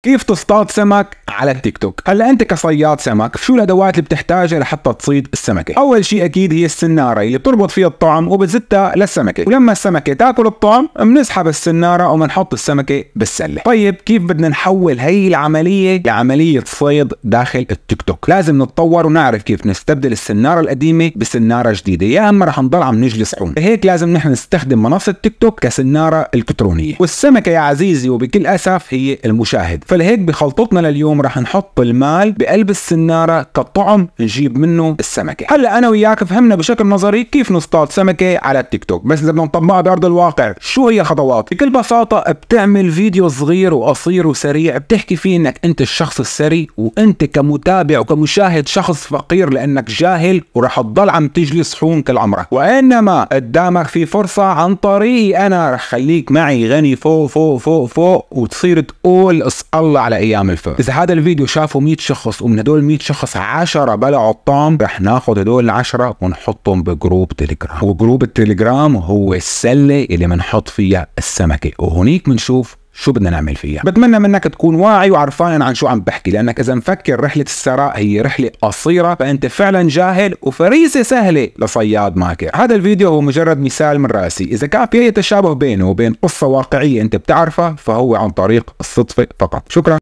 Киф то стацемак على التيك توك هلا انت كصياد سمك شو الادوات اللي بتحتاجها لحتى تصيد السمكه اول شيء اكيد هي السناره اللي بتربط فيها الطعم وبتزتها للسمكه ولما السمكه تاكل الطعم بنسحب السناره وبنحط السمكه بالسله طيب كيف بدنا نحول هي العمليه لعمليه صيد داخل التيك توك لازم نتطور ونعرف كيف نستبدل السناره القديمه بسناره جديده يا اما رح نضل عم نجلس هون فهيك لازم نحن نستخدم منصه تيك توك كسناره الكترونيه والسمكه يا عزيزي وبكل اسف هي المشاهد فلهيك بخلطتنا لليوم اليوم راح نحط المال بقلب السناره كطعم نجيب منه السمكه هلا انا وياك فهمنا بشكل نظري كيف نصطاد سمكه على التيك توك بس اذا بدنا نطبقها بارض الواقع شو هي خطوات بكل بساطه بتعمل فيديو صغير وقصير وسريع بتحكي فيه انك انت الشخص السري وانت كمتابع وكمشاهد شخص فقير لانك جاهل وراح تضل عم تجلي صحون كل عمرك وانما قدامك في فرصه عن طريقي انا رح خليك معي غني فوق فوق فوق فوق وتصير تقول اسال الله على ايام الفقر اذا هذا الفيديو شافه 100 شخص ومن هدول 100 شخص 10 بلعوا الطعم رح ناخذ هدول العشرة ونحطهم بجروب تليجرام وجروب التليجرام هو السله اللي بنحط فيها السمكه وهنيك بنشوف شو بدنا نعمل فيها بتمنى منك تكون واعي وعرفان عن شو عم بحكي لانك اذا مفكر رحله الثراء هي رحله قصيره فانت فعلا جاهل وفريسه سهله لصياد ماكر هذا الفيديو هو مجرد مثال من راسي اذا كان في اي تشابه بينه وبين قصه واقعيه انت بتعرفها فهو عن طريق الصدفه فقط شكرا